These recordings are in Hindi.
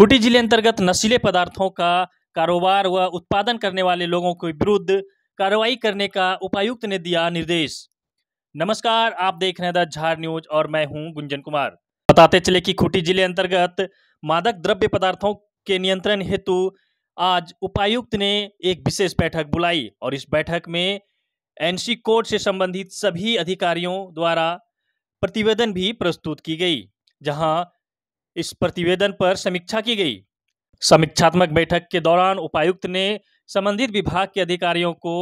खूंटी जिले अंतर्गत नशीले पदार्थों का कारोबार व उत्पादन करने वाले लोगों के विरुद्ध कार्रवाई करने का उपायुक्त ने दिया निर्देश नमस्कार आप देख रहे हैं द झार न्यूज और मैं हूं गुंजन कुमार बताते चले कि खूंटी जिले अंतर्गत मादक द्रव्य पदार्थों के नियंत्रण हेतु आज उपायुक्त ने एक विशेष बैठक बुलाई और इस बैठक में एनसी कोड से संबंधित सभी अधिकारियों द्वारा प्रतिवेदन भी प्रस्तुत की गई जहां इस प्रतिवेदन पर समीक्षा की गई समीक्षात्मक बैठक के दौरान उपायुक्त ने संबंधित विभाग के अधिकारियों को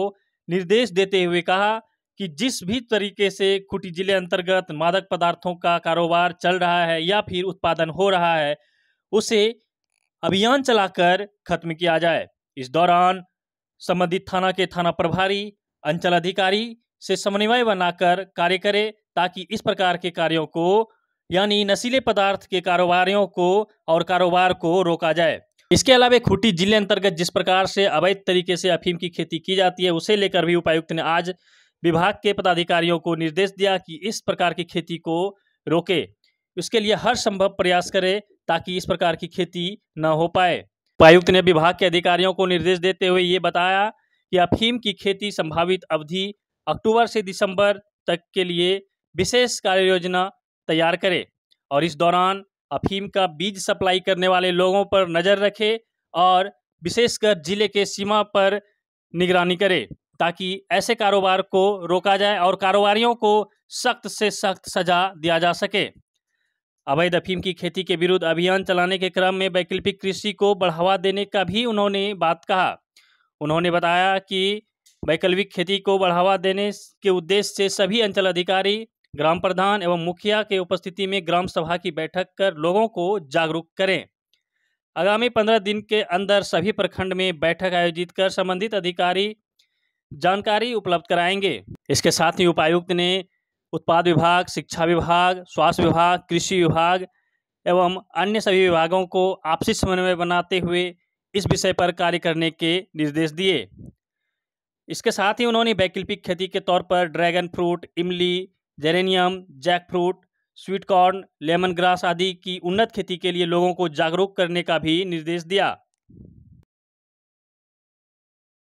निर्देश देते हुए कहा कि जिस भी तरीके से खुटी जिले अंतर्गत मादक पदार्थों का कारोबार चल रहा है या फिर उत्पादन हो रहा है उसे अभियान चलाकर खत्म किया जाए इस दौरान संबंधित थाना के थाना प्रभारी अंचल अधिकारी से समन्वय बनाकर कार्य करे ताकि इस प्रकार के कार्यों को यानी नशीले पदार्थ के कारोबारियों को और कारोबार को रोका जाए इसके अलावा खूंटी जिले अंतर्गत जिस प्रकार से अवैध तरीके से अफीम की खेती की जाती है उसे लेकर भी उपायुक्त ने आज विभाग के पदाधिकारियों को निर्देश दिया कि इस प्रकार की खेती को रोके इसके लिए हर संभव प्रयास करें ताकि इस प्रकार की खेती न हो पाए उपायुक्त ने विभाग के अधिकारियों को निर्देश देते हुए ये बताया कि अफीम की खेती संभावित अवधि अक्टूबर से दिसंबर तक के लिए विशेष कार्य योजना तैयार करे और इस दौरान अफीम का बीज सप्लाई करने वाले लोगों पर नज़र रखे और विशेषकर जिले के सीमा पर निगरानी करे ताकि ऐसे कारोबार को रोका जाए और कारोबारियों को सख्त से सख्त सजा दिया जा सके अवैध अफीम की खेती के विरुद्ध अभियान चलाने के क्रम में वैकल्पिक कृषि को बढ़ावा देने का भी उन्होंने बात कहा उन्होंने बताया कि वैकल्पिक खेती को बढ़ावा देने के उद्देश्य से सभी अंचल अधिकारी ग्राम प्रधान एवं मुखिया के उपस्थिति में ग्राम सभा की बैठक कर लोगों को जागरूक करें आगामी पंद्रह दिन के अंदर सभी प्रखंड में बैठक आयोजित कर संबंधित अधिकारी जानकारी उपलब्ध कराएंगे इसके साथ ही उपायुक्त ने उत्पाद विभाग शिक्षा विभाग स्वास्थ्य विभाग कृषि विभाग एवं अन्य सभी विभागों को आपसी समन्वय बनाते हुए इस विषय पर कार्य करने के निर्देश दिए इसके साथ ही उन्होंने वैकल्पिक खेती के तौर पर ड्रैगन फ्रूट इमली geranium jackfruit fruit sweetcorn lemongrass आदि की उन्नत खेती के लिए लोगों को जागरूक करने का भी निर्देश दिया